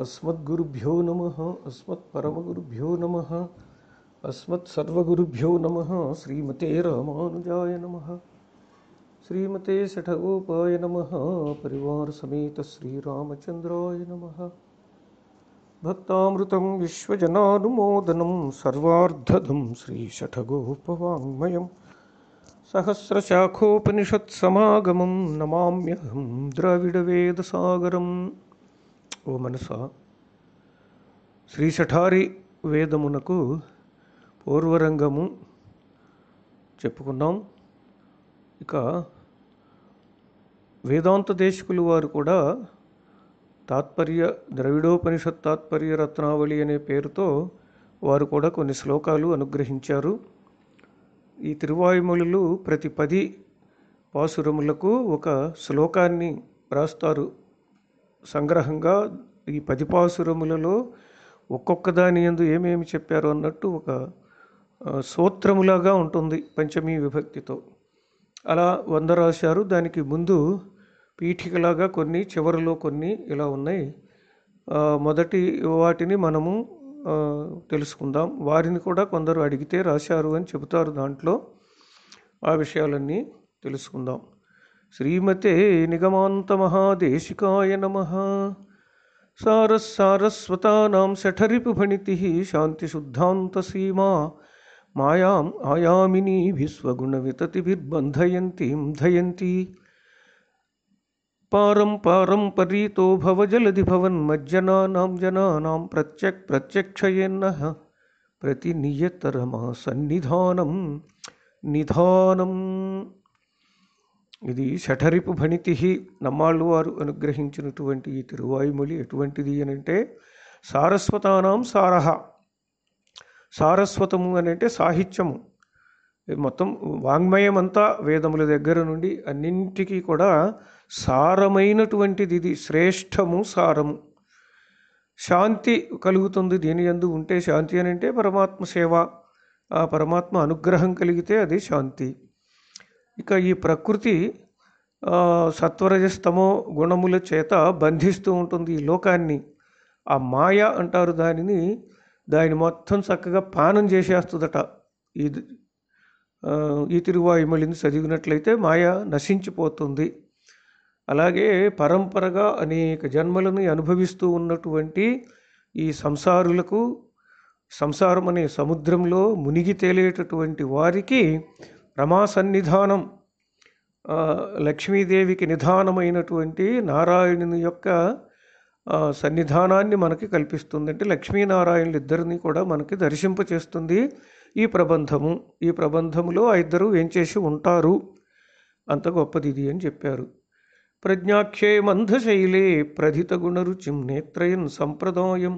अस्मद्गुरुभ्यो नमः अस्मत्परमगुरुभ्यो नमः अस्मत्सर्वगुरुभ्यो नमः श्रीमते रामानुजाय नमः श्रीमते सठगोपाय नमः परिवारसमेत श्रीरामचन्द्राय नमः भक्तामृतं विश्वजनानुमोदनं सर्वार्धधं श्रीषठगोपवाङ्मयं सहस्रशाखोपनिषत्समागमं नमाम्यहं द्रविडवेदसागरम् ఓ మనస శ్రీ శఠారి వేదమునకు పూర్వరంగము చెప్పుకున్నాం ఇక వేదాంత దేశకులు వారు కూడా తాత్పర్య ద్రవిడోపనిషత్ తాత్పర్య రత్నావళి అనే పేరుతో వారు కూడా కొన్ని శ్లోకాలు అనుగ్రహించారు ఈ తిరువాయుమలులు ప్రతి పది పాసురములకు ఒక శ్లోకాన్ని రాస్తారు సంగ్రహంగా ఈ పదిపాసురములలో ఒక్కొక్క దాని ఎందు ఏమేమి చెప్పారు అన్నట్టు ఒక సూత్రములాగా ఉంటుంది పంచమీ విభక్తితో అలా వంద రాశారు దానికి ముందు పీఠికలాగా కొన్ని చివరిలో కొన్ని ఇలా ఉన్నాయి మొదటి వాటిని మనము తెలుసుకుందాం వారిని కూడా కొందరు అడిగితే రాశారు అని చెబుతారు దాంట్లో ఆ విషయాలన్నీ తెలుసుకుందాం श्रीमते निगमान्तमहादेशिकाय नमः सारस्सारस्वतानां शठरिपुभणितिः शान्तिशुद्धान्तसीमा मायाम् आयामिनीभिस्वगुणविततिभिर्बन्धयन्तीं धयन्ती पारं पारं परीतो भवजलधिभवन्मज्जनानां जनानां प्रत्यक् प्रत्यक्षयेन्नः प्रतिनियतरमासन्निधानं निधानम् ఇది షఠరిపు భణితి నమ్మాళ్ళు వారు అనుగ్రహించినటువంటి ఈ తిరువాయుమొలి ఎటువంటిది అని అంటే సారస్వతానాం సారహ సారస్వతము అని అంటే సాహిత్యము మొత్తం వాంగ్మయం అంతా వేదముల దగ్గర నుండి అన్నింటికీ కూడా సారమైనటువంటిది ఇది శ్రేష్టము సారము శాంతి కలుగుతుంది దీని ఎందు ఉంటే శాంతి అని అంటే పరమాత్మ సేవ ఆ పరమాత్మ అనుగ్రహం కలిగితే అది శాంతి ఇక ఈ ప్రకృతి సత్వరజస్తమో గుణముల చేత బంధిస్తూ ఉంటుంది ఈ లోకాన్ని ఆ మాయ అంటారు దానిని దాని మొత్తం చక్కగా పానం చేసేస్తుందట ఈ ఈ తిరువాయుమలింది చదివినట్లయితే మాయ నశించిపోతుంది అలాగే పరంపరగా అనేక జన్మలను అనుభవిస్తూ ఉన్నటువంటి ఈ సంసారులకు సంసారం అనే సముద్రంలో మునిగి తేలేటటువంటి వారికి రమాసన్నిధానం లక్ష్మీదేవికి నిధానమైనటువంటి నారాయణుని యొక్క సన్నిధానాన్ని మనకి కల్పిస్తుంది అంటే లక్ష్మీనారాయణులు ఇద్దరిని కూడా మనకి దర్శింపచేస్తుంది ఈ ప్రబంధము ఈ ప్రబంధములో ఆ ఇద్దరు ఏం చేసి ఉంటారు అంత గొప్పది ఇది అని చెప్పారు ప్రజ్ఞాక్షే మంధశైలే ప్రధిత గుణరుచిం నేత్రయన్ సంప్రదాయం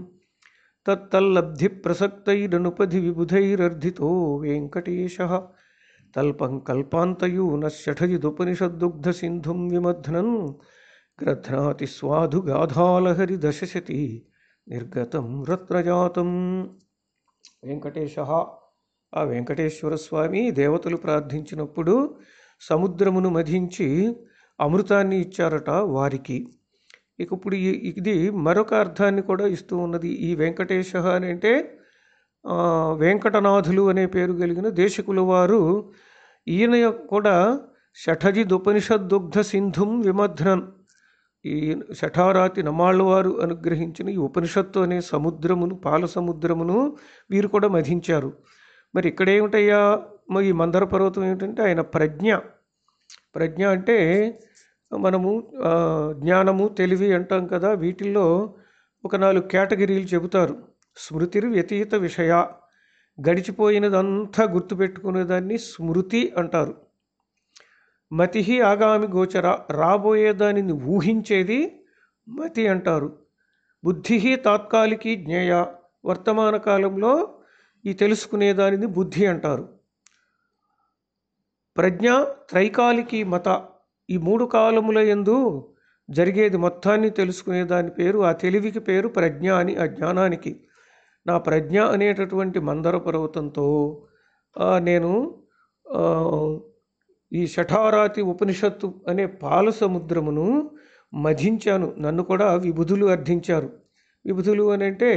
తత్తల్లబ్ధి ప్రసక్తైరనుపధి విబుధైరర్ధితో వెంకటేశ తల్పం కల్పాంతయూనషఠయుదుపనిషద్దుగ్ధసింధుం విమధ్నన్ గ్రధ్నాతి స్వాధు గాధాలహరి దశశతి నిర్గతం రత్నజాతం వెంకటేశ ఆ వెంకటేశ్వర స్వామి దేవతలు ప్రార్థించినప్పుడు సముద్రమును మధించి అమృతాన్ని ఇచ్చారట వారికి ఇక ఇప్పుడు ఇది మరొక అర్థాన్ని కూడా ఇస్తూ ఉన్నది ఈ వెంకటేశ అని అంటే వెంకటనాథులు అనే పేరు కలిగిన దేశికుల వారు ఈయన కూడా దుపనిషద్దుగ్ధ సింధుం విమధ్నన్ ఈ శఠారాతి నమాళ్ళవారు అనుగ్రహించిన ఈ ఉపనిషత్తు అనే సముద్రమును పాల సముద్రమును వీరు కూడా మధించారు మరి ఇక్కడేమిటయ్యా మరి ఈ మందర పర్వతం ఏమిటంటే ఆయన ప్రజ్ఞ ప్రజ్ఞ అంటే మనము జ్ఞానము తెలివి అంటాం కదా వీటిల్లో ఒక నాలుగు కేటగిరీలు చెబుతారు స్మృతిర్ వ్యతీత విషయ గడిచిపోయినదంతా గుర్తుపెట్టుకునేదాన్ని స్మృతి అంటారు మతి ఆగామి గోచర రాబోయే ఊహించేది మతి అంటారు బుద్ధి తాత్కాలికి జ్ఞేయ వర్తమాన కాలంలో ఈ తెలుసుకునేదానిని బుద్ధి అంటారు ప్రజ్ఞ త్రైకాలికి మత ఈ మూడు కాలముల ఎందు జరిగేది మొత్తాన్ని తెలుసుకునే దాని పేరు ఆ తెలివికి పేరు ప్రజ్ఞ అని ఆ జ్ఞానానికి నా ప్రజ్ఞ అనేటటువంటి మందర పర్వతంతో నేను ఈ షఠారాతి ఉపనిషత్తు అనే పాల సముద్రమును మధించాను నన్ను కూడా విబుధులు అర్థించారు విబుధులు అని అంటే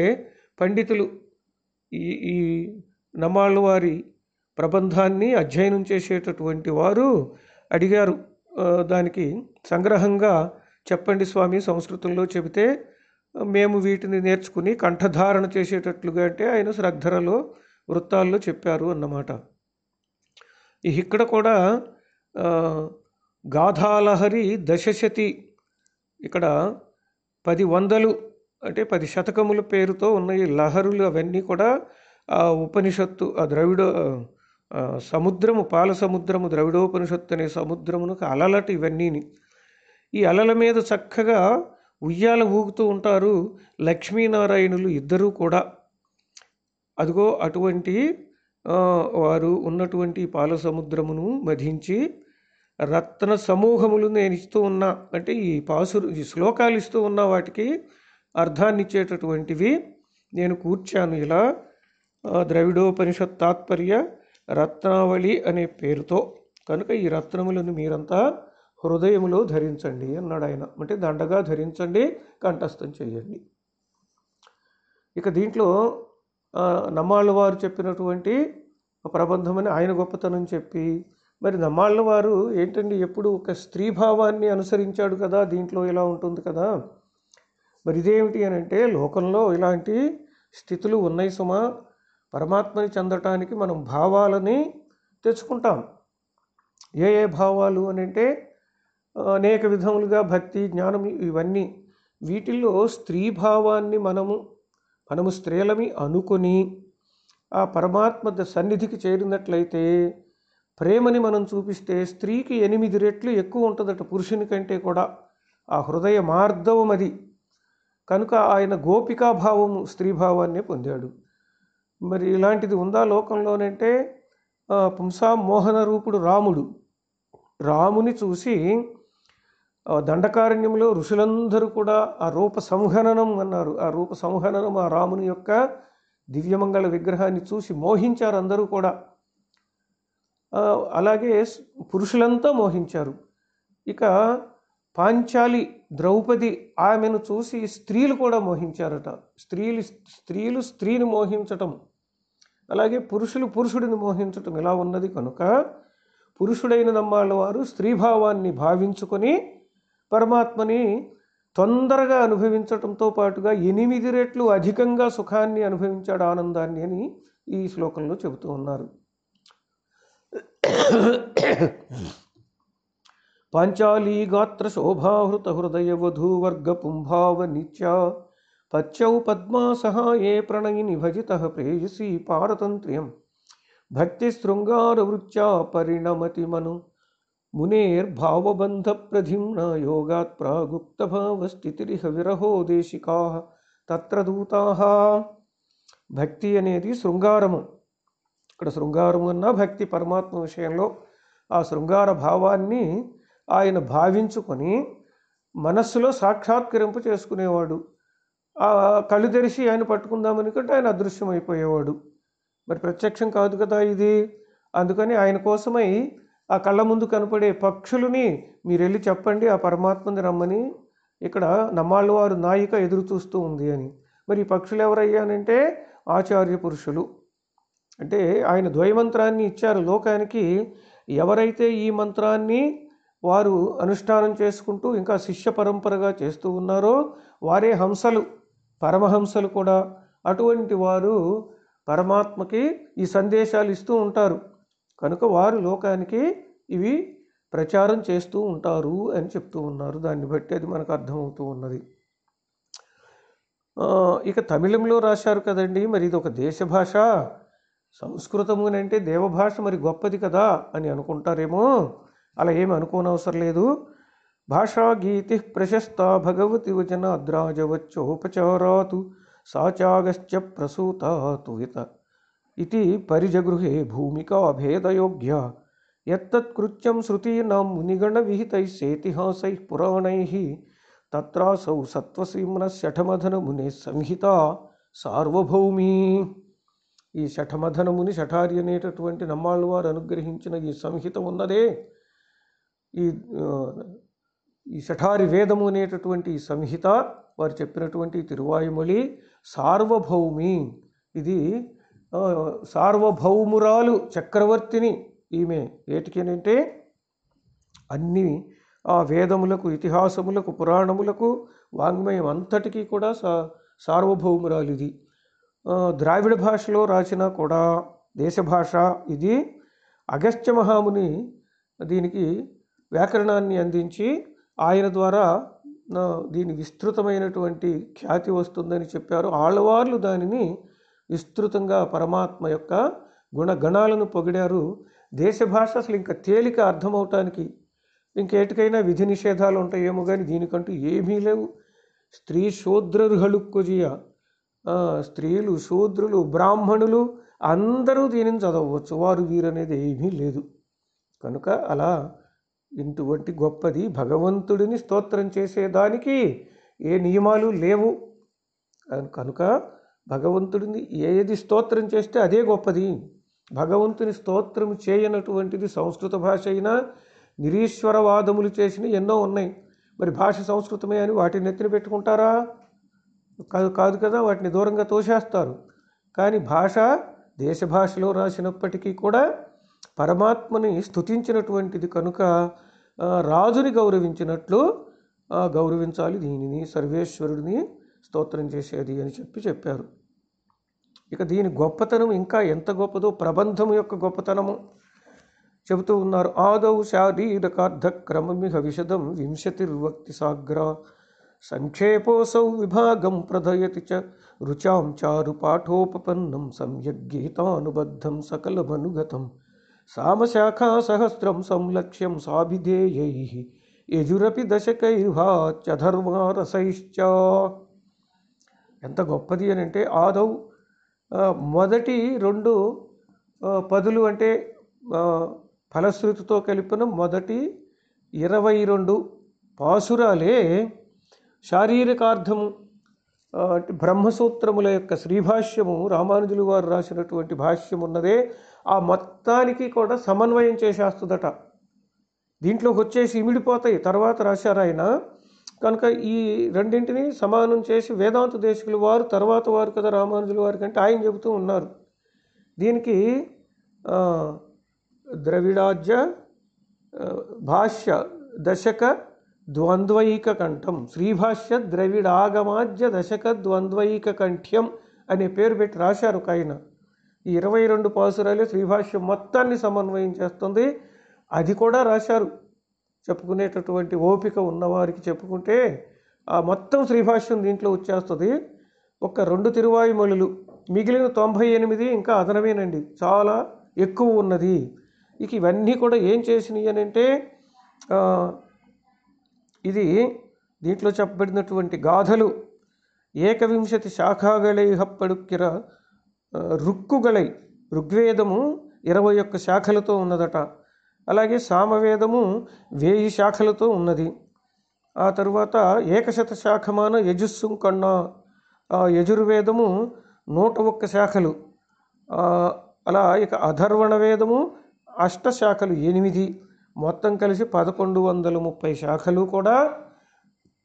పండితులు ఈ ఈ నమాళ్ళ వారి ప్రబంధాన్ని అధ్యయనం చేసేటటువంటి వారు అడిగారు దానికి సంగ్రహంగా చెప్పండి స్వామి సంస్కృతంలో చెబితే మేము వీటిని నేర్చుకుని కంఠధారణ చేసేటట్లుగా అంటే ఆయన శ్రద్ధలలో వృత్తాల్లో చెప్పారు అన్నమాట ఇక్కడ కూడా గాధాలహరి దశశతి ఇక్కడ పది వందలు అంటే పది శతకముల పేరుతో ఉన్న ఈ లహరులు అవన్నీ కూడా ఆ ఉపనిషత్తు ఆ ద్రవిడ సముద్రము పాల సముద్రము ద్రవిడోపనిషత్తు అనే సముద్రమునకు అలలటి ఇవన్నీని ఈ అలల మీద చక్కగా ఉయ్యాల ఊగుతూ ఉంటారు లక్ష్మీనారాయణులు ఇద్దరూ కూడా అదిగో అటువంటి వారు ఉన్నటువంటి పాల సముద్రమును మధించి రత్న సమూహములు నేను ఇస్తూ ఉన్నా అంటే ఈ పాసురు ఈ శ్లోకాలు ఇస్తూ ఉన్న వాటికి అర్థాన్నిచ్చేటటువంటివి నేను కూర్చాను ఇలా ద్రవిడోపనిషత్ తాత్పర్య రత్నావళి అనే పేరుతో కనుక ఈ రత్నములను మీరంతా హృదయంలో ధరించండి అన్నాడు ఆయన అంటే దండగా ధరించండి కంఠస్థం చేయండి ఇక దీంట్లో నమ్మాళ్ళ వారు చెప్పినటువంటి ప్రబంధమని ఆయన గొప్పతనం చెప్పి మరి నమ్మాళ్ళ వారు ఏంటండి ఎప్పుడు ఒక స్త్రీ భావాన్ని అనుసరించాడు కదా దీంట్లో ఇలా ఉంటుంది కదా మరి ఇదేమిటి అని అంటే లోకంలో ఇలాంటి స్థితులు ఉన్నాయి సుమా పరమాత్మని చెందటానికి మనం భావాలని తెచ్చుకుంటాం ఏ ఏ భావాలు అని అంటే అనేక విధములుగా భక్తి జ్ఞానం ఇవన్నీ వీటిల్లో స్త్రీ భావాన్ని మనము మనము స్త్రీలమి అనుకుని ఆ పరమాత్మ సన్నిధికి చేరినట్లయితే ప్రేమని మనం చూపిస్తే స్త్రీకి ఎనిమిది రెట్లు ఎక్కువ ఉంటుందట పురుషుని కంటే కూడా ఆ హృదయ మార్ధవం అది కనుక ఆయన గోపికాభావము స్త్రీభావాన్ని పొందాడు మరి ఇలాంటిది ఉందా లోకంలోనంటే పుంసా మోహన రూపుడు రాముడు రాముని చూసి దండకారణ్యంలో ఋషులందరూ కూడా ఆ రూప సంహననం అన్నారు ఆ రూప సంహననం ఆ రాముని యొక్క దివ్యమంగళ విగ్రహాన్ని చూసి మోహించారు అందరూ కూడా అలాగే పురుషులంతా మోహించారు ఇక పాంచాలి ద్రౌపది ఆమెను చూసి స్త్రీలు కూడా మోహించారట స్త్రీలు స్త్రీలు స్త్రీని మోహించటం అలాగే పురుషులు పురుషుడిని మోహించటం ఇలా ఉన్నది కనుక పురుషుడైన నమ్మాళ్ళ వారు స్త్రీభావాన్ని భావించుకొని పరమాత్మని తొందరగా అనుభవించటంతో పాటుగా ఎనిమిది రెట్లు అధికంగా సుఖాన్ని అనుభవించాడు ఆనందాన్ని అని ఈ శ్లోకంలో చెబుతూ ఉన్నారు పాంచాలీ గాత్ర శోభాహృత హృదయ వధూవర్గ పుంభావ నిత్య పచ్చౌ పద్మా సహాయే ప్రణయిని భజిత ప్రేయసి పారతంత్ర్యం భక్తి వృత్యా పరిణమతి మను मुनेर्भावबन्धप्रधिम्ना యోగాత్ प्रागुक्तभावस्थितिरिह विरहो దేశికాః తత్ర దూతా భక్తి అనేది శృంగారము ఇక్కడ శృంగారము అన్న భక్తి పరమాత్మ విషయంలో ఆ శృంగార భావాన్ని ఆయన భావించుకొని మనస్సులో సాక్షాత్కరింపు చేసుకునేవాడు ఆ కళ్ళు తెరిచి ఆయన పట్టుకుందామనుకుంటే ఆయన అదృశ్యమైపోయేవాడు మరి ప్రత్యక్షం కాదు కదా ఇది అందుకని ఆయన కోసమై ఆ కళ్ళ ముందు కనపడే పక్షులని మీరు వెళ్ళి చెప్పండి ఆ పరమాత్మని రమ్మని ఇక్కడ నమ్మాళ్ళవారు నాయిక ఎదురు చూస్తూ ఉంది అని మరి ఈ పక్షులు ఎవరయ్యానంటే ఆచార్య పురుషులు అంటే ఆయన ద్వైమంత్రాన్ని ఇచ్చారు లోకానికి ఎవరైతే ఈ మంత్రాన్ని వారు అనుష్ఠానం చేసుకుంటూ ఇంకా శిష్య పరంపరగా చేస్తూ ఉన్నారో వారే హంసలు పరమహంసలు కూడా అటువంటి వారు పరమాత్మకి ఈ సందేశాలు ఇస్తూ ఉంటారు కనుక వారు లోకానికి ఇవి ప్రచారం చేస్తూ ఉంటారు అని చెప్తూ ఉన్నారు దాన్ని బట్టి అది మనకు అర్థమవుతూ ఉన్నది ఇక తమిళంలో రాశారు కదండి మరి ఇది ఒక దేశ భాష సంస్కృతము అంటే దేవభాష మరి గొప్పది కదా అని అనుకుంటారేమో అలా ఏమి అనుకోనవసరం లేదు భాషా గీతి ప్రశస్త భగవతి వచన అద్రాజవచ్చోపచారాతు సాచాగశ్చ ప్రసూతాతు ఇత ఇది పరిజగృహే భూమిక భూమికాభేదయోగ్య యత్తత్కృత్యం శృతీనాం మునిగణవిహితైసేతిహాసైः పురాణైः తత్రాసౌ ముని సంహిత సార్వభౌమీ ఈ శఠమధన ముని శఠార్య అనేటటువంటి నమ్మాళ్ళు వారు అనుగ్రహించిన ఈ సంహిత ఉన్నదే ఈ ఈ శఠారి వేదము అనేటటువంటి ఈ సంహిత వారు చెప్పినటువంటి తిరువాయుమొళి సార్వభౌమి ఇది సార్వభౌమురాలు చక్రవర్తిని ఈమె ఏటికేనంటే అన్ని ఆ వేదములకు ఇతిహాసములకు పురాణములకు వాంగ్మయం అంతటికీ కూడా సా సార్వభౌమురాలు ఇది ద్రావిడ భాషలో రాసిన కూడా దేశ భాష ఇది అగస్త్య మహాముని దీనికి వ్యాకరణాన్ని అందించి ఆయన ద్వారా దీని విస్తృతమైనటువంటి ఖ్యాతి వస్తుందని చెప్పారు ఆళ్ళవార్లు దానిని విస్తృతంగా పరమాత్మ యొక్క గుణగణాలను పొగిడారు దేశ భాష అసలు ఇంకా తేలిక అర్థమవటానికి ఇంకేటికైనా విధి నిషేధాలు ఉంటాయేమో కానీ దీనికంటూ ఏమీ లేవు స్త్రీ శూద్రర్హలుక్కుజియ స్త్రీలు శూద్రులు బ్రాహ్మణులు అందరూ దీనిని చదవచ్చు వారు వీరనేది ఏమీ లేదు కనుక అలా ఇటువంటి గొప్పది భగవంతుడిని స్తోత్రం చేసేదానికి ఏ నియమాలు లేవు కనుక భగవంతుడిని ఏది స్తోత్రం చేస్తే అదే గొప్పది భగవంతుని స్తోత్రం చేయనటువంటిది సంస్కృత భాష అయినా నిరీశ్వరవాదములు చేసిన ఎన్నో ఉన్నాయి మరి భాష సంస్కృతమే అని వాటిని నెత్తిన పెట్టుకుంటారా కాదు కాదు కదా వాటిని దూరంగా తోసేస్తారు కానీ భాష దేశ భాషలో రాసినప్పటికీ కూడా పరమాత్మని స్థుతించినటువంటిది కనుక రాజుని గౌరవించినట్లు గౌరవించాలి దీనిని సర్వేశ్వరుడిని స్తోత్రం చేసేది అని చెప్పి చెప్పారు ఇక దీని గొప్పతనం ఇంకా ఎంత గొప్పదో ప్రబంధం యొక్క గొప్పతనము చెబుతూ ఉన్నారు ఆదౌ శారీరకార్థక్రమమిహ విశదం వింశతిర్వక్తి సాగ్ర సంక్షేపోసౌ విభాగం ప్రధయతి చ రుచాం చారు పాఠోపపన్నం గీతానుబద్ధం సకలమనుగతం సామశాఖా సహస్రం సంలక్ష్యం సాభిధేయై యజురపి దశకైర్వాచధర్మారసైశ్చ ఎంత గొప్పది అని అంటే ఆదౌ మొదటి రెండు పదులు అంటే ఫలశ్రుతితో కలిపిన మొదటి ఇరవై రెండు పాసురాలే శారీరకార్థము అంటే బ్రహ్మసూత్రముల యొక్క శ్రీభాష్యము రామానుజులు వారు రాసినటువంటి భాష్యం ఉన్నదే ఆ మొత్తానికి కూడా సమన్వయం చేసేస్తుందట దీంట్లోకి వచ్చేసి ఇమిడిపోతాయి తర్వాత రాశారు ఆయన కనుక ఈ రెండింటిని సమానం చేసి వేదాంత దేశకులు వారు తర్వాత వారు కదా రామానుజుల వారి కంటే ఆయన చెబుతూ ఉన్నారు దీనికి ద్రవిడాజ్య భాష్య దశక ద్వంద్వైక కంఠం శ్రీభాష్య ద్రవిడాగమాజ్య దశక ద్వంద్వైక కంఠ్యం అనే పేరు పెట్టి రాశారు ఒక ఆయన ఈ ఇరవై రెండు పాసురాలే శ్రీభాష్యం మొత్తాన్ని సమన్వయం చేస్తుంది అది కూడా రాశారు చెప్పుకునేటటువంటి ఓపిక ఉన్నవారికి చెప్పుకుంటే ఆ మొత్తం శ్రీభాష్యం దీంట్లో వచ్చేస్తుంది ఒక రెండు తిరువాయుమలులు మిగిలిన తొంభై ఎనిమిది ఇంకా అదనమేనండి చాలా ఎక్కువ ఉన్నది ఇక ఇవన్నీ కూడా ఏం చేసినాయి అని అంటే ఇది దీంట్లో చెప్పబడినటువంటి గాథలు ఏకవింశతి శాఖాగలై హప్పడుక్కిర రుక్కుగలై ఋగ్వేదము ఇరవై ఒక్క శాఖలతో ఉన్నదట అలాగే సామవేదము వేయి శాఖలతో ఉన్నది ఆ తరువాత ఏకశత శాఖమాన యజుస్సు కన్నా యజుర్వేదము నూట ఒక్క శాఖలు అలా ఇక అధర్వణ వేదము అష్ట శాఖలు ఎనిమిది మొత్తం కలిసి పదకొండు వందల ముప్పై శాఖలు కూడా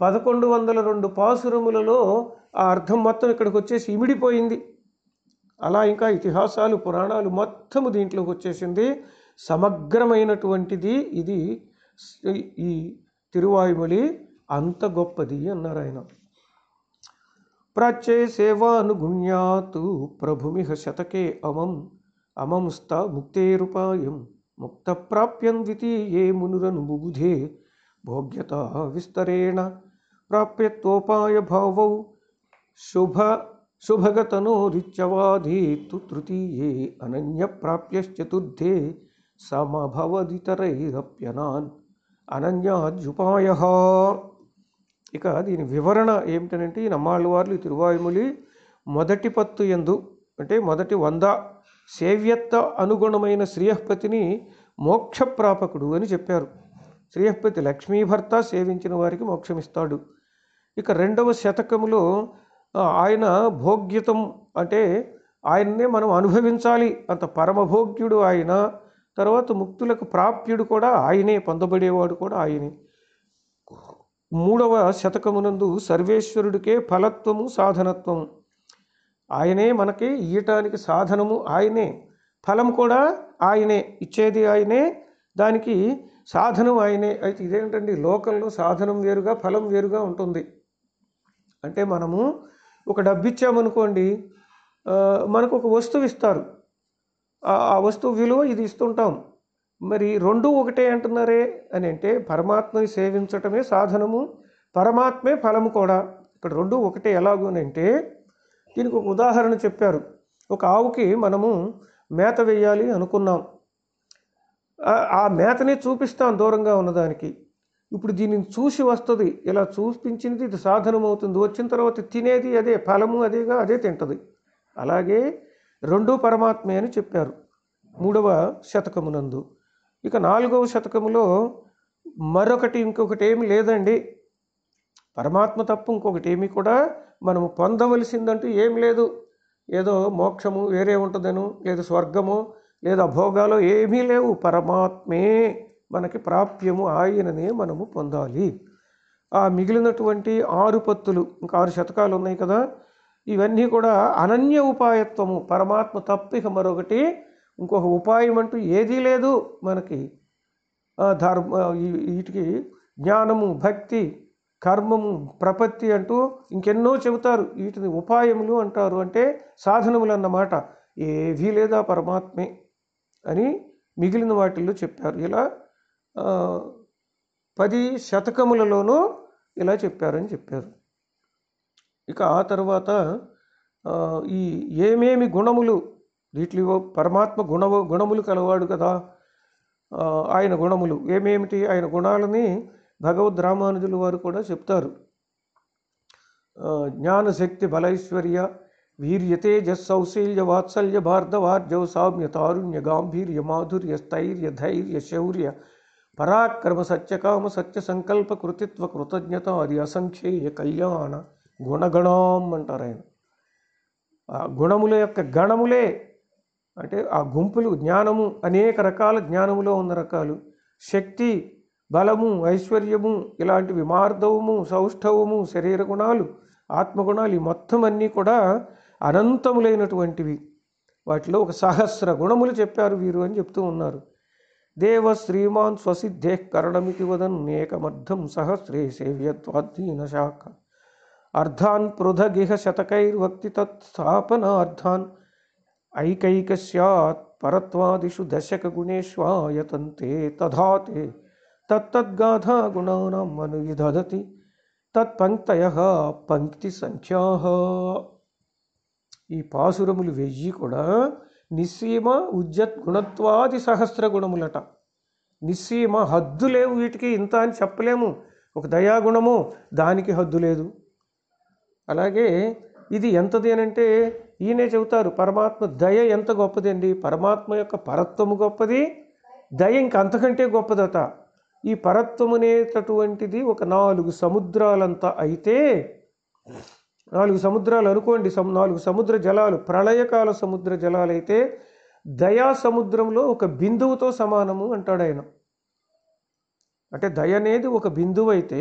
పదకొండు వందల రెండు పాసురములలో ఆ అర్థం మొత్తం ఇక్కడికి వచ్చేసి ఇమిడిపోయింది అలా ఇంకా ఇతిహాసాలు పురాణాలు మొత్తము దీంట్లోకి వచ్చేసింది సమగ్రమైనటువంటిది ఇది ఈ తిరువాయుమలి అంత గొప్పది అన్నారు ఆయన ప్రాచ్యే సేవానుగుణ్యాతు ప్రభుమిహ శతకే అమం అమంస్త ముక్తేరుపాయం ముక్త ప్రాప్యం ద్వితీయే మునురను బుబుధే భోగ్యత విస్తరేణ ప్రాప్యత్వోపాయ భావ శుభ శుభగతనో రిత్యవాధీతు తృతీయే ప్రాప్యశ్చతుర్థే సమభవదితరైరప్యనాన్ అనన్యాద్యుపాయ ఇక దీని వివరణ ఏమిటనంటే నమ్మాళ్ళవార్లు తిరువాయుములి మొదటి పత్తు ఎందు అంటే మొదటి వంద సేవ్యత్త అనుగుణమైన శ్రీయపతిని మోక్షప్రాపకుడు అని చెప్పారు శ్రీయపతి లక్ష్మీభర్త సేవించిన వారికి మోక్షమిస్తాడు ఇక రెండవ శతకములో ఆయన భోగ్యతం అంటే ఆయన్నే మనం అనుభవించాలి అంత పరమభోగ్యుడు ఆయన తర్వాత ముక్తులకు ప్రాప్యుడు కూడా ఆయనే పొందబడేవాడు కూడా ఆయనే మూడవ శతకమునందు సర్వేశ్వరుడికే ఫలత్వము సాధనత్వము ఆయనే మనకి ఇయ్యటానికి సాధనము ఆయనే ఫలం కూడా ఆయనే ఇచ్చేది ఆయనే దానికి సాధనం ఆయనే అయితే ఇదేంటండి లోకంలో సాధనం వేరుగా ఫలం వేరుగా ఉంటుంది అంటే మనము ఒక డబ్బు ఇచ్చామనుకోండి మనకు ఒక వస్తువు ఇస్తారు ఆ వస్తువు విలువ ఇది ఇస్తుంటాం మరి రెండు ఒకటే అంటున్నారే అని అంటే పరమాత్మని సేవించటమే సాధనము పరమాత్మే ఫలము కూడా ఇక్కడ రెండు ఒకటే ఎలాగో అంటే దీనికి ఒక ఉదాహరణ చెప్పారు ఒక ఆవుకి మనము మేత వేయాలి అనుకున్నాం ఆ మేతని చూపిస్తాం దూరంగా ఉన్నదానికి ఇప్పుడు దీనిని చూసి వస్తుంది ఇలా చూపించినది ఇది సాధనం అవుతుంది వచ్చిన తర్వాత తినేది అదే ఫలము అదేగా అదే తింటుంది అలాగే రెండు పరమాత్మే అని చెప్పారు మూడవ శతకమునందు ఇక నాలుగవ శతకములో మరొకటి ఇంకొకటి ఏమి లేదండి పరమాత్మ తప్ప ఇంకొకటి ఏమి కూడా మనము పొందవలసిందంటూ ఏం లేదు ఏదో మోక్షము వేరే ఉంటుందను లేదా స్వర్గము లేదా భోగాలు ఏమీ లేవు పరమాత్మే మనకి ప్రాప్యము ఆయననే మనము పొందాలి ఆ మిగిలినటువంటి ఆరు పత్తులు ఇంకా ఆరు శతకాలు ఉన్నాయి కదా ఇవన్నీ కూడా అనన్య ఉపాయత్వము పరమాత్మ తప్పిక మరొకటి ఇంకొక ఉపాయం అంటూ ఏదీ లేదు మనకి ధర్మ వీటికి జ్ఞానము భక్తి కర్మము ప్రపత్తి అంటూ ఇంకెన్నో చెబుతారు వీటిని ఉపాయములు అంటారు అంటే సాధనములు అన్నమాట ఏవీ లేదా పరమాత్మే అని మిగిలిన వాటిల్లో చెప్పారు ఇలా పది శతకములలోనూ ఇలా చెప్పారని చెప్పారు ఇక ఆ తర్వాత ఈ ఏమేమి గుణములు వీటిలో పరమాత్మ గుణ గుణములు కలవాడు కదా ఆయన గుణములు ఏమేమిటి ఆయన గుణాలని భగవద్ రామానుజుల వారు కూడా చెప్తారు జ్ఞానశక్తి బలైశ్వర్య సౌశీల్య వాత్సల్య భార్ధవార్జవ సామ్య తారుణ్య గాంభీర్య మాధుర్య స్థైర్య ధైర్య శౌర్య పరాక్రమ సత్యకామ సత్య సంకల్ప కృతిత్వ కృతజ్ఞత అది అసంఖ్యేయ కళ్యాణ గుణగణం అంటారు ఆయన ఆ గుణముల యొక్క గణములే అంటే ఆ గుంపులు జ్ఞానము అనేక రకాల జ్ఞానములో ఉన్న రకాలు శక్తి బలము ఐశ్వర్యము ఇలాంటివి మార్ధవము సౌష్ఠవము శరీర గుణాలు ఆత్మగుణాలు ఈ మొత్తం అన్నీ కూడా అనంతములైనటువంటివి వాటిలో ఒక సహస్ర గుణములు చెప్పారు వీరు అని చెప్తూ ఉన్నారు దేవ శ్రీమాన్ స్వసిద్ధే కరణమితి వదన్ ఏకమర్థం సహస్రే సేవ్యత్వాధీన శాఖ అర్ధాన్ పృథగిహ శతకైర్వక్తి తత్స్థాపనార్థాన్ ఐకైక స్యాత్ పరత్వాదిషు దశక గుణేష్వాయతంతే తధాతే తత్తద్గాథా గుణానం అనువిధదతి తత్పంక్తయ పంక్తి సంఖ్యా ఈ పాసురములు వెయ్యి కూడా నిస్సీమ ఉజ్జత్ గుణత్వాది సహస్ర గుణములట నిస్సీమ హద్దు లేవు వీటికి ఇంత అని చెప్పలేము ఒక దయాగుణము దానికి హద్దు లేదు అలాగే ఇది ఎంతది అని అంటే ఈయనే చెబుతారు పరమాత్మ దయ ఎంత గొప్పదండి పరమాత్మ యొక్క పరత్వము గొప్పది దయ ఇంకంతకంటే గొప్పదట ఈ అనేటటువంటిది ఒక నాలుగు సముద్రాలంతా అయితే నాలుగు సముద్రాలు అనుకోండి సము నాలుగు సముద్ర జలాలు ప్రళయకాల సముద్ర జలాలైతే దయా సముద్రంలో ఒక బిందువుతో సమానము అంటాడు ఆయన అంటే దయ అనేది ఒక బిందువు అయితే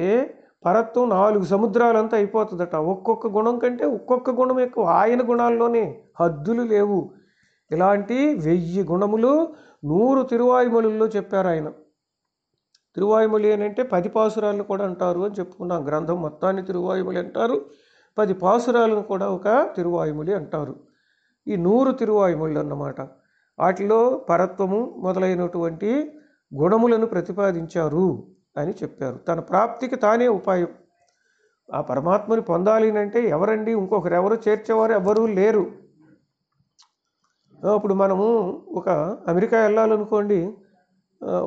పరత్వం నాలుగు సముద్రాలంతా అయిపోతుందట ఒక్కొక్క గుణం కంటే ఒక్కొక్క గుణం ఎక్కువ ఆయన గుణాల్లోనే హద్దులు లేవు ఇలాంటి వెయ్యి గుణములు నూరు తిరువాయుమలుల్లో చెప్పారు ఆయన తిరువాయుమలి అంటే పది పాసురాలను కూడా అంటారు అని చెప్పుకున్నాం గ్రంథం మొత్తాన్ని తిరువాయుమలి అంటారు పది పాసురాలను కూడా ఒక తిరువాయుమలి అంటారు ఈ నూరు తిరువాయుమలు అన్నమాట వాటిలో పరత్వము మొదలైనటువంటి గుణములను ప్రతిపాదించారు అని చెప్పారు తన ప్రాప్తికి తానే ఉపాయం ఆ పరమాత్మని పొందాలి అంటే ఎవరండి ఇంకొకరెవరు చేర్చేవారు ఎవరూ లేరు ఇప్పుడు మనము ఒక అమెరికా వెళ్ళాలనుకోండి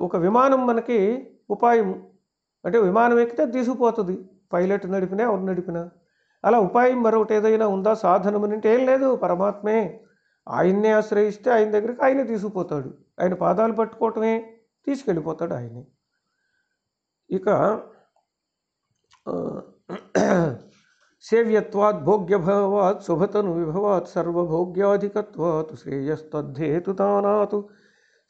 ఒక విమానం మనకి ఉపాయం అంటే విమానం ఎక్కితే తీసుకుపోతుంది పైలట్ నడిపినా ఎవరు నడిపినా అలా ఉపాయం మరొకటి ఏదైనా ఉందా సాధనం అంటే ఏం లేదు పరమాత్మే ఆయన్నే ఆశ్రయిస్తే ఆయన దగ్గరికి ఆయనే తీసుకుపోతాడు ఆయన పాదాలు పట్టుకోవటమే తీసుకెళ్ళిపోతాడు ఆయనే इक सेव्यवाद भोग्य भवात् सुभतनु विभवात् सर्वभोग्याधिकत्वात् श्रेयस्तद्धेतुतानात्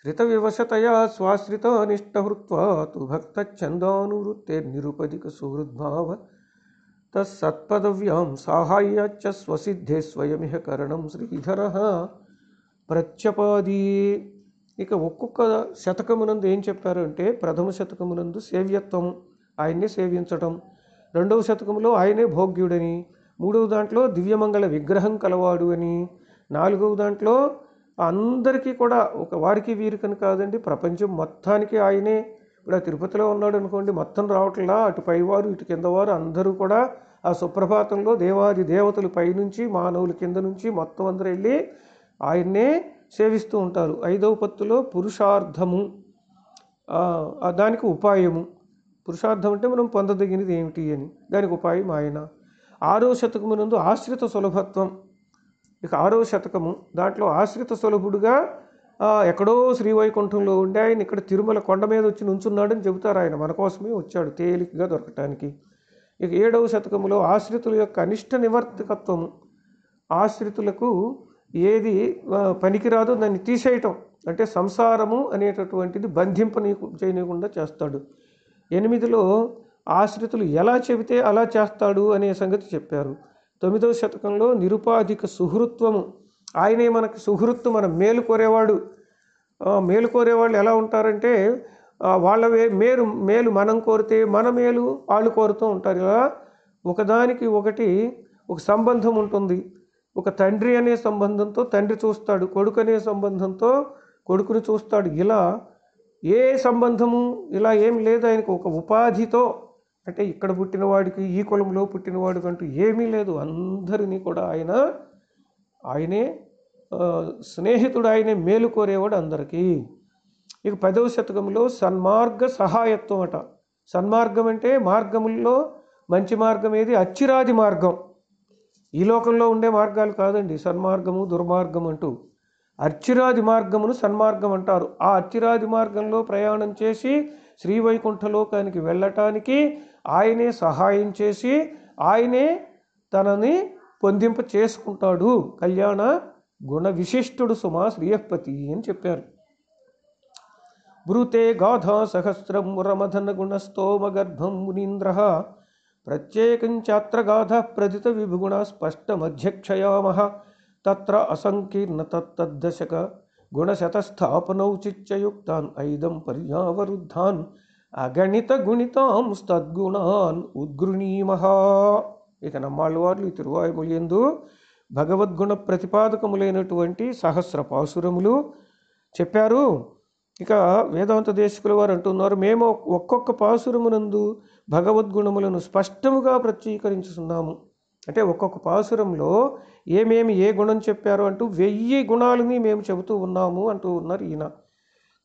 श्रितविवशतया स्वाश्रितानिष्टहृत्वात् भक्तच्छन्दानुवृत्ते निरुपदिकसुहृद्भाव तत्सत्पदव्यां साहाय्याच्च स्वसिद्धे स्वयमिह करणं श्रीधरः प्रत्यपादीये ఇక ఒక్కొక్క శతకమునందు ఏం చెప్పారంటే ప్రథమ శతకమునందు సేవ్యత్వం ఆయన్నే సేవించటం రెండవ శతకంలో ఆయనే భోగ్యుడని మూడవ దాంట్లో దివ్యమంగళ విగ్రహం కలవాడు అని నాలుగవ దాంట్లో అందరికీ కూడా ఒక వారికి వీరికని కాదండి ప్రపంచం మొత్తానికి ఆయనే ఇప్పుడు ఆ తిరుపతిలో ఉన్నాడు అనుకోండి మొత్తం రావట్లా అటు పైవారు ఇటు వారు అందరూ కూడా ఆ సుప్రభాతంలో దేవాది దేవతలు పైనుంచి మానవుల కింద నుంచి మొత్తం అందరూ వెళ్ళి ఆయన్నే సేవిస్తూ ఉంటారు ఐదవ పత్తులో పురుషార్థము దానికి ఉపాయము పురుషార్థం అంటే మనం పొందదగినది ఏమిటి అని దానికి ఉపాయం ఆయన ఆరో నందు ఆశ్రిత సులభత్వం ఇక ఆరో శతకము దాంట్లో ఆశ్రిత సులభుడుగా ఎక్కడో శ్రీవైకుంఠంలో ఉండే ఆయన ఇక్కడ తిరుమల కొండ మీద వచ్చి నుంచున్నాడని చెబుతారు ఆయన మన కోసమే వచ్చాడు తేలికగా దొరకటానికి ఇక ఏడవ శతకంలో ఆశ్రితుల యొక్క అనిష్ట నివర్తకత్వము ఆశ్రితులకు ఏది పనికిరాదో దాన్ని తీసేయటం అంటే సంసారము అనేటటువంటిది బంధింపని చేయనీయకుండా చేస్తాడు ఎనిమిదిలో ఆశ్రితులు ఎలా చెబితే అలా చేస్తాడు అనే సంగతి చెప్పారు తొమ్మిదవ శతకంలో నిరుపాధిక సుహృత్వము ఆయనే మనకు సుహృత్తు మన మేలు కోరేవాడు మేలు కోరేవాళ్ళు ఎలా ఉంటారంటే వాళ్ళ మేలు మేలు మనం కోరితే మన మేలు వాళ్ళు కోరుతూ ఉంటారు ఇలా ఒకదానికి ఒకటి ఒక సంబంధం ఉంటుంది ఒక తండ్రి అనే సంబంధంతో తండ్రి చూస్తాడు కొడుకు అనే సంబంధంతో కొడుకుని చూస్తాడు ఇలా ఏ సంబంధము ఇలా ఏం లేదు ఆయనకు ఒక ఉపాధితో అంటే ఇక్కడ పుట్టినవాడికి ఈ కులంలో పుట్టినవాడికి అంటూ ఏమీ లేదు అందరినీ కూడా ఆయన ఆయనే స్నేహితుడు ఆయనే మేలు కోరేవాడు అందరికీ ఇక పదవ శతకంలో సన్మార్గ సహాయత్వం అట సన్మార్గం అంటే మార్గముల్లో మంచి మార్గం ఏది అచ్చిరాది మార్గం ఈ లోకంలో ఉండే మార్గాలు కాదండి సన్మార్గము దుర్మార్గం అంటూ అర్చిరాది మార్గమును సన్మార్గం అంటారు ఆ అర్చిరాది మార్గంలో ప్రయాణం చేసి శ్రీవైకుంఠ లోకానికి వెళ్ళటానికి ఆయనే సహాయం చేసి ఆయనే తనని పొందింప చేసుకుంటాడు కళ్యాణ గుణ విశిష్టుడు సుమా శ్రీయపతి అని చెప్పారు బ్రూతే గాధ సహస్రం రమధన గర్భం మునీంద్ర ప్రత్యేకంచాత్ర గాధ ప్రదిత విభుగుణ స్పష్టమధ్యక్షయామः తత్ర అసంకీర్ణ తత్తద్దశక గుణశతస్థాపనౌచిత్యయుక్తాన్ ఐదం పర్యావరుద్ధాన్ అగణిత గుణితాంస్తద్గుణాన్ ఉద్గృణీమహ ఇక నమ్మాళ్ళవార్లు ఈ తిరువాయుములందు భగవద్గుణ ప్రతిపాదకములైనటువంటి సహస్ర పాసురములు చెప్పారు ఇక వేదాంత దేశకుల వారు అంటున్నారు మేము ఒక్కొక్క పాసురమునందు భగవద్గుణములను స్పష్టముగా ప్రత్యీకరించుతున్నాము అంటే ఒక్కొక్క పాసురంలో ఏమేమి ఏ గుణం చెప్పారు అంటూ వెయ్యి గుణాలని మేము చెబుతూ ఉన్నాము అంటూ ఉన్నారు ఈయన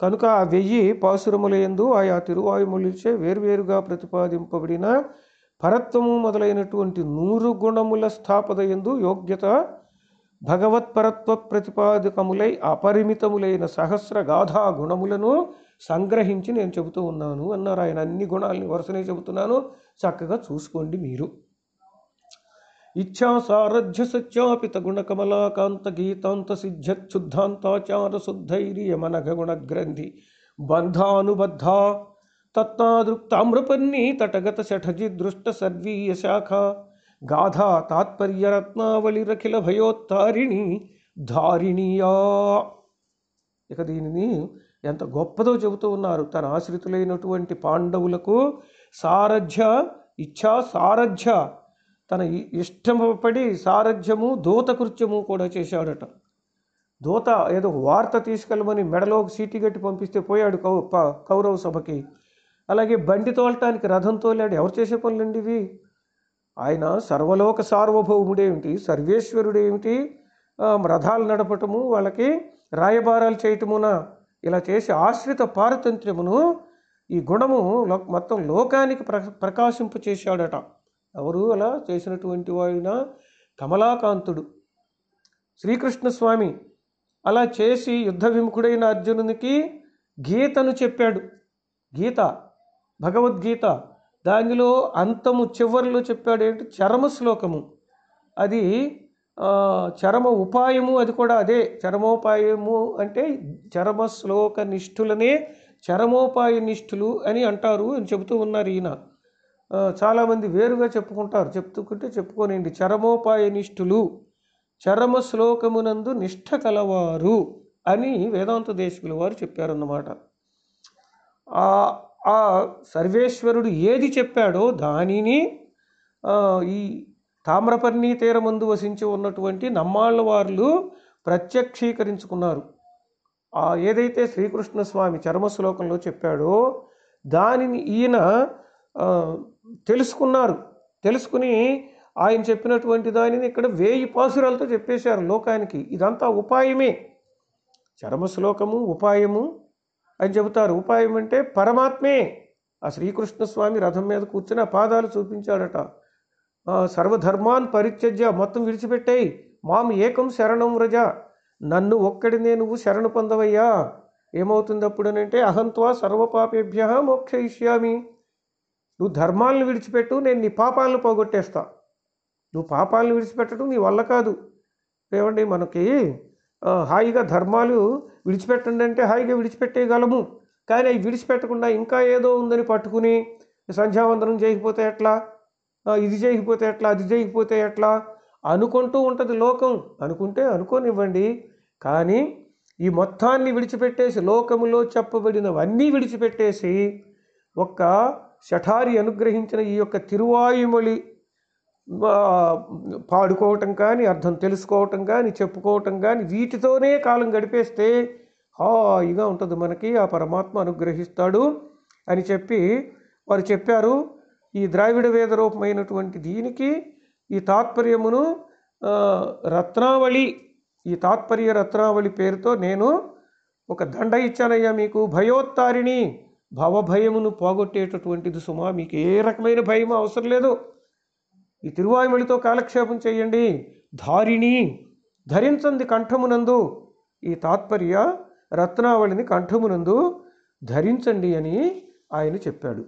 కనుక ఆ వెయ్యి పాసురములందు ఆయా తిరువాయుములిచే వేర్వేరుగా ప్రతిపాదింపబడిన పరత్వము మొదలైనటువంటి నూరు గుణముల స్థాపద ఎందు యోగ్యత భగవత్పరత్వ ప్రతిపాదకములై అపరిమితములైన సహస్ర గాథా గుణములను సంగ్రహించి నేను చెబుతూ ఉన్నాను అన్నారు ఆయన అన్ని గుణాలని వరుసనే చెబుతున్నాను చక్కగా చూసుకోండి మీరు ఇచ్చా సారథ్య సత్యాపిత గుణ కమలాకాంత గీతాంత సిద్ధ్యుద్ధాంతాచార శుద్ధైర్య మనఘ గుణగ్రంథి బంధానుబద్ధ తత్నాదృక్తామ్రపర్ణీ తటగత దృష్ట సర్వీయ శాఖ గాథా తాత్పర్యరత్నావళిరఖిల భయోత్తారిణి ధారిణీయా ఇక దీనిని ఎంత గొప్పదో చెబుతూ ఉన్నారు తన ఆశ్రితులైనటువంటి పాండవులకు సారథ్య ఇచ్ఛా సారథ్య తన ఇష్టపడి సారథ్యము దూతకృత్యము కూడా చేశాడట దూత ఏదో వార్త తీసుకెళ్ళమని మెడలో సీటీ గట్టి పంపిస్తే పోయాడు కౌ కౌరవ సభకి అలాగే బండి తోలటానికి రథం తోలాడు ఎవరు చేసే పనులండి ఇవి ఆయన సర్వలోక సార్వభౌముడేమిటి సర్వేశ్వరుడేమిటి రథాలు నడపటము వాళ్ళకి రాయబారాలు చేయటమునా ఇలా చేసి ఆశ్రిత పారతంత్రమును ఈ గుణము మొత్తం లోకానికి ప్ర ప్రకాశింప చేశాడట ఎవరు అలా చేసినటువంటి వాడిన కమలాకాంతుడు శ్రీకృష్ణస్వామి అలా చేసి యుద్ధ విముఖుడైన అర్జునునికి గీతను చెప్పాడు గీత భగవద్గీత దానిలో అంతము చివరిలో చెప్పాడు ఏంటి చరమ శ్లోకము అది చరమ ఉపాయము అది కూడా అదే చరమోపాయము అంటే చరమ శ్లోక నిష్ఠులనే చరమోపాయ నిష్ఠులు అని అంటారు అని చెబుతూ ఉన్నారు ఈయన చాలామంది వేరుగా చెప్పుకుంటారు చెప్తుకుంటే చెప్పుకోనండి చరమోపాయ నిష్ఠులు చరమ శ్లోకమునందు నిష్ఠ కలవారు అని వేదాంత దేశకుల వారు చెప్పారన్నమాట ఆ సర్వేశ్వరుడు ఏది చెప్పాడో దానిని ఈ తామ్రపర్ణి తీరమందు వసించి ఉన్నటువంటి నమ్మాళ్ళ వార్లు ప్రత్యక్షీకరించుకున్నారు ఆ ఏదైతే శ్రీకృష్ణ స్వామి శ్లోకంలో చెప్పాడో దానిని ఈయన తెలుసుకున్నారు తెలుసుకుని ఆయన చెప్పినటువంటి దానిని ఇక్కడ వేయి పాసురాలతో చెప్పేశారు లోకానికి ఇదంతా ఉపాయమే శ్లోకము ఉపాయము అని చెబుతారు ఉపాయం అంటే పరమాత్మే ఆ శ్రీకృష్ణ స్వామి రథం మీద కూర్చుని ఆ పాదాలు చూపించాడట సర్వధర్మాన్ పరిత్యజ్య మొత్తం విడిచిపెట్టేయి మాం ఏకం శరణం వ్రజ నన్ను ఒక్కడినే నువ్వు శరణు పొందవయ్యా ఏమవుతుంది అప్పుడు అంటే అహంత్వా సర్వపాపేభ్య మోక్షయిష్యామి నువ్వు ధర్మాలను విడిచిపెట్టు నేను నీ పాపాలను పోగొట్టేస్తా నువ్వు పాపాలను విడిచిపెట్టడం నీ వల్ల కాదు ఏమండి మనకి హాయిగా ధర్మాలు విడిచిపెట్టండి అంటే హాయిగా విడిచిపెట్టేయగలము కానీ అవి విడిచిపెట్టకుండా ఇంకా ఏదో ఉందని పట్టుకుని సంధ్యావందనం చేయకపోతే ఎట్లా ఇది చేయకపోతే ఎట్లా అది చేయకపోతే ఎట్లా అనుకుంటూ ఉంటుంది లోకం అనుకుంటే అనుకోనివ్వండి కానీ ఈ మొత్తాన్ని విడిచిపెట్టేసి లోకములో చెప్పబడినవన్నీ విడిచిపెట్టేసి ఒక్క షఠారి అనుగ్రహించిన ఈ యొక్క తిరువాయుమొళి పాడుకోవటం కానీ అర్థం తెలుసుకోవటం కానీ చెప్పుకోవటం కానీ వీటితోనే కాలం గడిపేస్తే హాయిగా ఉంటుంది మనకి ఆ పరమాత్మ అనుగ్రహిస్తాడు అని చెప్పి వారు చెప్పారు ఈ ద్రావిడ వేద రూపమైనటువంటి దీనికి ఈ తాత్పర్యమును రత్నావళి ఈ తాత్పర్య రత్నావళి పేరుతో నేను ఒక దండ ఇచ్చానయ్యా మీకు భయోత్తారిణి భవభయమును పోగొట్టేటటువంటిది సుమా మీకు ఏ రకమైన భయం అవసరం లేదు ఈ తిరువాయుమళితో కాలక్షేపం చేయండి ధారిణి ధరించంది కంఠమునందు ఈ తాత్పర్య రత్నావళిని కంఠమునందు ధరించండి అని ఆయన చెప్పాడు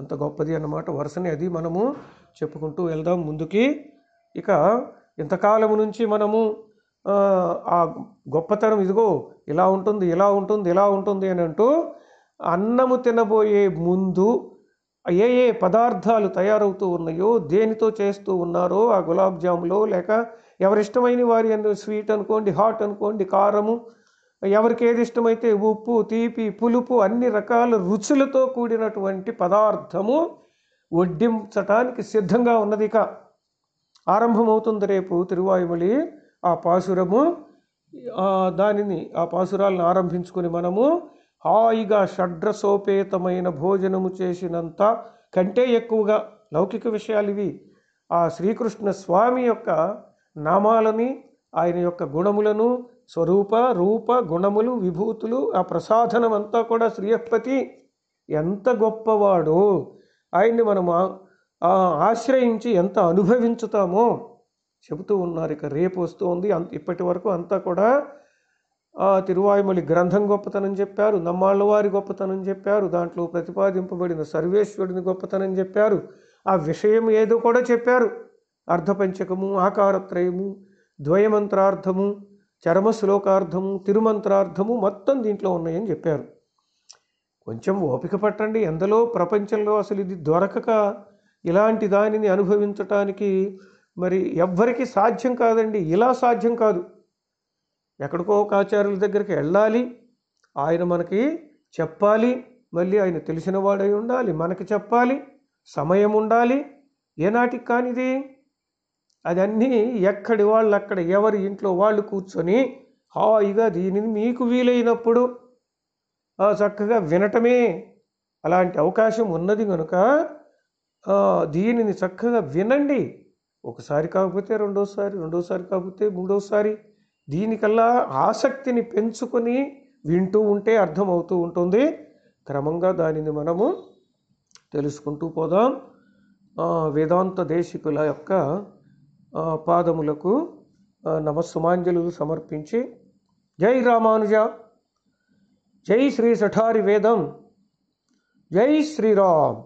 అంత గొప్పది అన్నమాట వరుసని అది మనము చెప్పుకుంటూ వెళ్దాం ముందుకి ఇక ఇంతకాలం నుంచి మనము ఆ గొప్పతనం ఇదిగో ఇలా ఉంటుంది ఇలా ఉంటుంది ఇలా ఉంటుంది అని అంటూ అన్నము తినబోయే ముందు ఏ ఏ పదార్థాలు తయారవుతూ ఉన్నాయో దేనితో చేస్తూ ఉన్నారో ఆ గులాబ్ జాములో లేక ఎవరిష్టమైన వారి స్వీట్ అనుకోండి హాట్ అనుకోండి కారము ఎవరికి ఏది ఇష్టమైతే ఉప్పు తీపి పులుపు అన్ని రకాల రుచులతో కూడినటువంటి పదార్థము వడ్డించటానికి సిద్ధంగా ఉన్నది ఇక ఆరంభమవుతుంది రేపు తిరువాయుమలి ఆ పాసురము దానిని ఆ పాసురాలను ఆరంభించుకుని మనము హాయిగా షడ్రసోపేతమైన భోజనము చేసినంత కంటే ఎక్కువగా లౌకిక విషయాలు ఇవి ఆ శ్రీకృష్ణ స్వామి యొక్క నామాలని ఆయన యొక్క గుణములను స్వరూప రూప గుణములు విభూతులు ఆ ప్రసాధనం అంతా కూడా శ్రీయపతి ఎంత గొప్పవాడు ఆయన్ని మనం ఆశ్రయించి ఎంత అనుభవించుతామో చెబుతూ ఉన్నారు ఇక రేపు వస్తుంది అంత ఇప్పటి వరకు అంతా కూడా తిరువాయుమలి గ్రంథం గొప్పతనం చెప్పారు నమ్మాళ్ళవారి గొప్పతనం చెప్పారు దాంట్లో ప్రతిపాదింపబడిన సర్వేశ్వరుని గొప్పతనం చెప్పారు ఆ విషయం ఏదో కూడా చెప్పారు అర్ధపంచకము ఆకారత్రయము ద్వయమంత్రార్థము చరమ శ్లోకార్థము తిరుమంత్రార్థము మొత్తం దీంట్లో ఉన్నాయని చెప్పారు కొంచెం ఓపిక పట్టండి ఎందలో ప్రపంచంలో అసలు ఇది దొరకక ఇలాంటి దానిని అనుభవించటానికి మరి ఎవ్వరికీ సాధ్యం కాదండి ఇలా సాధ్యం కాదు ఎక్కడికో ఒక ఆచార్యుల దగ్గరికి వెళ్ళాలి ఆయన మనకి చెప్పాలి మళ్ళీ ఆయన తెలిసిన వాడై ఉండాలి మనకి చెప్పాలి సమయం ఉండాలి ఏనాటికి కానిది అదన్నీ ఎక్కడి వాళ్ళు అక్కడ ఎవరి ఇంట్లో వాళ్ళు కూర్చొని హాయిగా దీనిని మీకు వీలైనప్పుడు చక్కగా వినటమే అలాంటి అవకాశం ఉన్నది కనుక దీనిని చక్కగా వినండి ఒకసారి కాకపోతే రెండోసారి రెండోసారి కాకపోతే మూడోసారి దీనికల్లా ఆసక్తిని పెంచుకొని వింటూ ఉంటే అర్థమవుతూ ఉంటుంది క్రమంగా దానిని మనము తెలుసుకుంటూ పోదాం వేదాంత దేశికుల యొక్క పాదములకు నమస్సుమాంజలు సమర్పించి జై రామానుజ జై శ్రీ సఠారి వేదం జై శ్రీరామ్